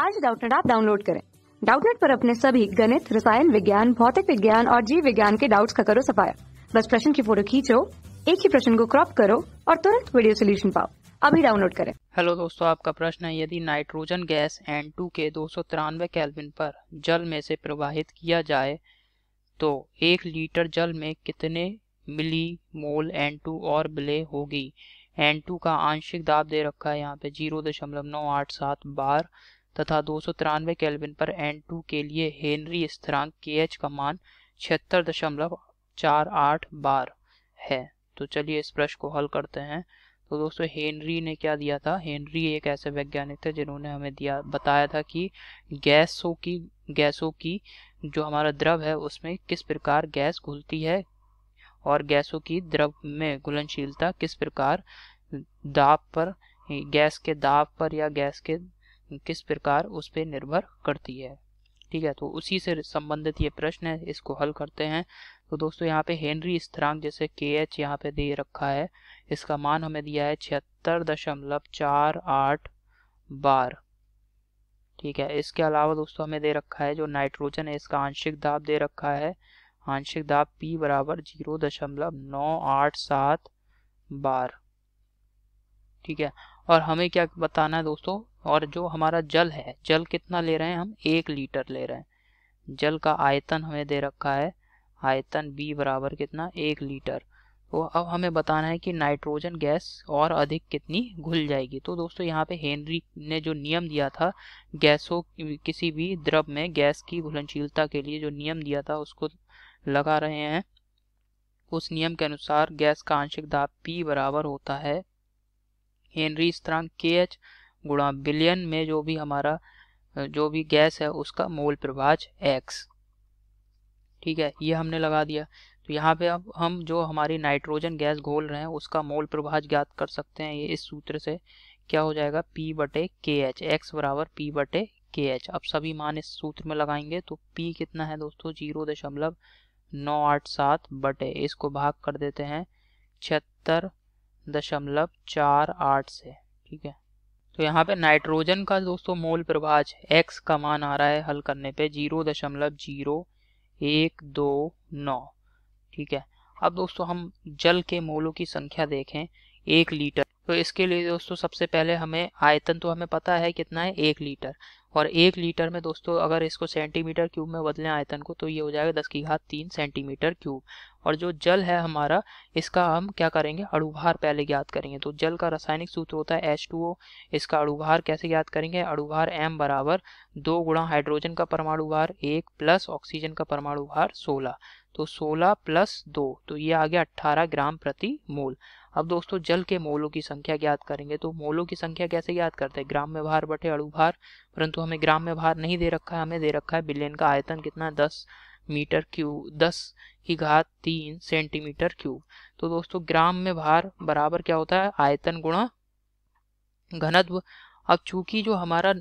आज डाउटनेट आप डाउनलोड करें डाउटनेट पर अपने सभी गणित रसायन विज्ञान भौतिक विज्ञान और जीव विज्ञान के डाउट्स का करो सफाया बस प्रश्न की फोटो खींचो एक ही प्रश्न को क्रॉप करो और तुरंत वीडियो सोल्यूशन पाओ अभी डाउनलोड करें हेलो दोस्तों आपका प्रश्न है यदि नाइट्रोजन गैस एन टू के दो सौ तिरानवे कैलविन पर जल में से प्रवाहित किया जाए तो एक लीटर जल में कितने मिली मोल एन टू और बिले होगी एन टू का आंशिक दाब दे रखा है यहाँ पे जीरो दशमलव नौ आठ सात बार तथा दो सौ तिरानवे केल्विन पर एन टू के लिए हेनरी स्थिरांक के एच का मान छिहत्तर दशमलव चार आठ बार है तो चलिए इस प्रश्न को हल करते हैं तो दोस्तों हेनरी ने क्या दिया था हेनरी एक ऐसे वैज्ञानिक थे जिन्होंने हमें दिया बताया था कि गैसों की गैसों की जो हमारा द्रव है उसमें किस प्रकार गैस घुलती है और गैसों की द्रव में घुलनशीलता किस प्रकार दाब पर गैस के दाब पर या गैस के किस प्रकार उस पर निर्भर करती है ठीक है तो उसी से संबंधित ये प्रश्न है इसको हल करते हैं तो दोस्तों यहाँ पे हेनरी स्थिरांक जैसे के एच यहाँ पे दे रखा है इसका मान हमें दिया है छिहत्तर दशमलव चार आठ बार ठीक है इसके अलावा दोस्तों हमें दे रखा है जो नाइट्रोजन है इसका आंशिक दाब दे रखा है आंशिक दाब पी बराबर जीरो दशमलव नौ आठ सात बार ठीक है और हमें क्या बताना है दोस्तों और जो हमारा जल है जल कितना ले रहे हैं हम एक लीटर ले रहे हैं जल का आयतन हमें दे रखा है आयतन बी बराबर कितना एक लीटर तो अब हमें बताना है कि नाइट्रोजन गैस और अधिक कितनी घुल जाएगी तो दोस्तों यहाँ पे हेनरी ने जो नियम दिया था गैसों किसी भी द्रव में गैस की घुलनशीलता के लिए जो नियम दिया था उसको लगा रहे हैं उस नियम के अनुसार गैस का आंशिक दाब पी बराबर होता है हेनरी स्थिरांक के एच गुणा बिलियन में जो भी हमारा जो भी गैस है उसका मोल प्रभाज एक्स ठीक है ये हमने लगा दिया तो यहाँ पे अब हम जो हमारी नाइट्रोजन गैस घोल रहे हैं उसका मोल प्रभाज ज्ञात कर सकते हैं ये इस सूत्र से क्या हो जाएगा पी बटे के एच एक्स बराबर पी बटे के एच अब सभी मान इस सूत्र में लगाएंगे तो पी कितना है दोस्तों जीरो दशमलव नौ आठ सात बटे इसको भाग कर देते हैं छिहत्तर दशमलव चार आठ से ठीक है तो यहाँ पे नाइट्रोजन का दोस्तों मोल प्रवाज एक्स का मान आ रहा है हल करने पे जीरो दशमलव जीरो एक दो नौ ठीक है अब दोस्तों हम जल के मोलों की संख्या देखें एक लीटर तो इसके लिए दोस्तों सबसे पहले हमें आयतन तो हमें पता है कितना है एक लीटर और एक लीटर में दोस्तों अगर इसको सेंटीमीटर क्यूब में बदलें आयतन को तो ये हो जाएगा दस की घात तीन सेंटीमीटर क्यूब और जो जल है हमारा इसका हम क्या करेंगे अड़ुभार पहले ज्ञात करेंगे तो जल का रासायनिक सूत्र होता है H2O टू ओ इसका अड़ुभार कैसे ज्ञात करेंगे अड़ुभार एम बराबर दो गुणा हाइड्रोजन का परमाणु भार एक प्लस ऑक्सीजन का परमाणु भार सोलह तो सोलह प्लस दो तो ये आ गया अट्ठारह ग्राम प्रति मोल अब दोस्तों जल के मोलों की संख्या ज्ञात करेंगे तो मोलों की संख्या कैसे ज्ञात करते हैं ग्राम में भार बटे अड़ू भार परंतु हमें ग्राम में भार नहीं दे रखा है हमें दे रखा है बिलियन का आयतन कितना है दस मीटर क्यूब दस की घात तीन सेंटीमीटर क्यूब तो दोस्तों ग्राम में भार बराबर क्या होता है आयतन गुणा घनत्व अब चूंकि जो हमारा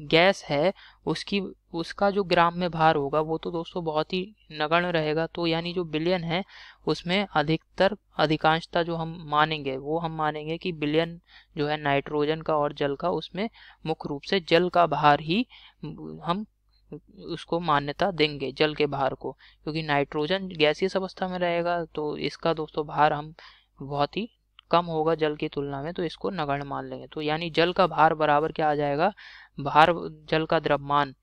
गैस है उसकी उसका जो ग्राम में भार होगा वो तो दोस्तों बहुत ही नगण रहेगा तो यानी जो बिलियन है उसमें अधिकतर अधिकांशता जो हम मानेंगे वो हम मानेंगे कि बिलियन जो है नाइट्रोजन का और जल का उसमें मुख्य रूप से जल का भार ही हम उसको मान्यता देंगे जल के भार को क्योंकि नाइट्रोजन गैसीय अवस्था में रहेगा तो इसका दोस्तों भार हम बहुत ही कम होगा जल की तुलना में तो इसको नगण्य मान लेंगे तो यानी जल का भार बराबर क्या आ जाएगा भार जल का द्रव्यमान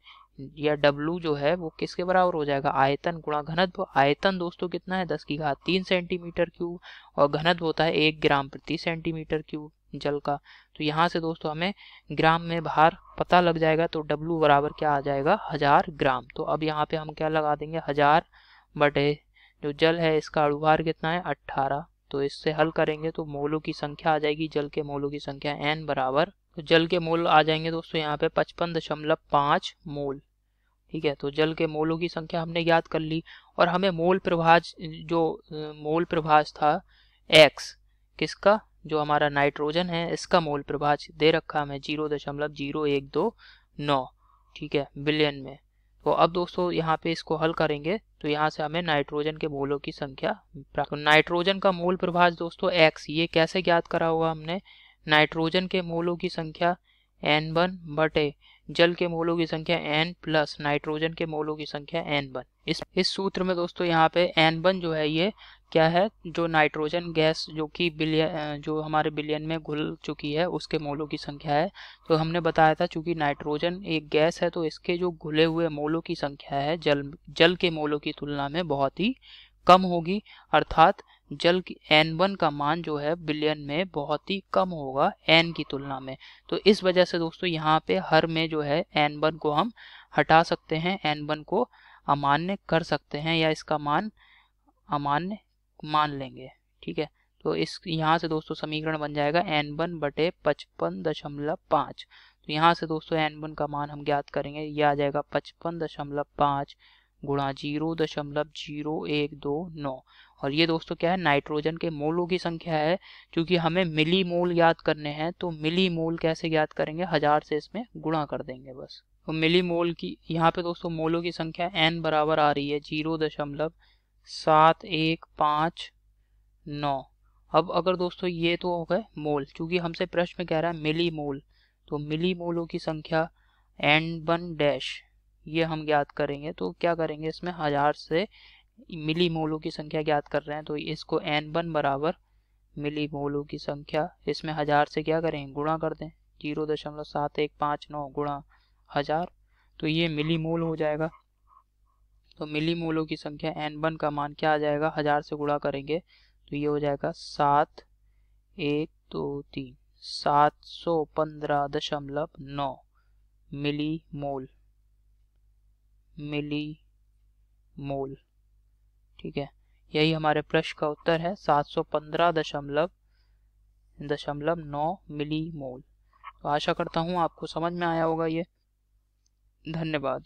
या डब्लू जो है वो किसके बराबर हो जाएगा आयतन गुणा घनत्व तो आयतन दोस्तों कितना है दस की घात तीन सेंटीमीटर क्यूब और घनत्व होता है एक ग्राम प्रति सेंटीमीटर क्यूब जल का तो यहाँ से दोस्तों हमें ग्राम में भार पता लग जाएगा तो डब्लू बराबर क्या आ जाएगा हजार ग्राम तो अब यहाँ पे हम क्या लगा देंगे हजार बटे जो जल है इसका अड़ुभार कितना है अट्ठारह तो इससे हल करेंगे तो मोलों की संख्या आ जाएगी जल के मोलों की संख्या एन बराबर तो जल के मोल आ जाएंगे दोस्तों यहाँ पे पचपन दशमलव पाँच मोल ठीक है तो जल के मोलों की संख्या हमने याद कर ली और हमें मोल प्रभाज जो मोल प्रभाज था एक्स किसका जो हमारा नाइट्रोजन है इसका मोल प्रभाज दे रखा हमें जीरो दशमलव जीरो एक दो नौ ठीक है बिलियन में तो अब दोस्तों यहाँ पे इसको हल करेंगे तो यहाँ से हमें नाइट्रोजन के मोलों की संख्या प्राप्त तो नाइट्रोजन का मोल प्रभाज दोस्तों एक्स ये कैसे ज्ञात करा हुआ हमने नाइट्रोजन के मोलों की संख्या एन वन बटे जल के मोलों की संख्या एन प्लस नाइट्रोजन के मोलों की संख्या एन वन इस इस सूत्र में दोस्तों यहाँ पे एन वन जो है ये क्या है जो नाइट्रोजन गैस जो कि बिलियन जो हमारे बिलियन में घुल चुकी है उसके मोलों की संख्या है तो हमने बताया था चूंकि नाइट्रोजन एक गैस है तो इसके जो घुले हुए मोलों की संख्या है जल जल के मोलों की तुलना में बहुत ही कम होगी अर्थात जल की एन वन का मान जो है बिलियन में बहुत ही कम होगा एन की तुलना में तो इस वजह से दोस्तों यहाँ पे हर में जो है एन वन को हम हटा सकते हैं एन वन को अमान्य कर सकते हैं या इसका मान अमान्य मान लेंगे ठीक है तो इस यहाँ से दोस्तों समीकरण बन जाएगा एन वन बटे पचपन दशमलव पाँच तो यहाँ से दोस्तों एन वन का मान हम ज्ञात करेंगे यह आ जाएगा पचपन दशमलव पाँच गुणा जीरो दशमलव जीरो एक दो नौ और ये दोस्तों क्या है नाइट्रोजन के मोलों की संख्या है क्योंकि हमें मिली मोल याद करने हैं तो मिली मोल कैसे याद करेंगे हजार से इसमें गुणा कर देंगे बस तो मिली मोल की यहाँ पे दोस्तों मोलों की संख्या एन बराबर आ रही है जीरो दशमलव सात एक पाँच नौ अब अगर दोस्तों ये तो हो गए मोल क्योंकि हमसे प्रश्न में कह रहा है मिली मोल तो मिली मोलों की संख्या एन वन डैश ये हम ज्ञात करेंगे तो क्या करेंगे इसमें हजार से मिली मोलों की संख्या ज्ञात कर रहे हैं तो इसको एन वन बराबर मिली मोलों की संख्या इसमें हजार से क्या करें गुणा कर दें जीरो दशमलव सात एक पाँच नौ गुणा हजार तो ये मिली मोल हो जाएगा तो मिली मोलों की संख्या एन वन का मान क्या आ जाएगा हजार से गुणा करेंगे तो ये हो जाएगा सात एक दो तीन सात सौ पंद्रह दशमलव नौ मिली मोल मिली मोल ठीक है यही हमारे प्रश्न का उत्तर है सात सौ पंद्रह दशमलव दशमलव नौ मिली मोल तो आशा करता हूँ आपको समझ में आया होगा ये धन्यवाद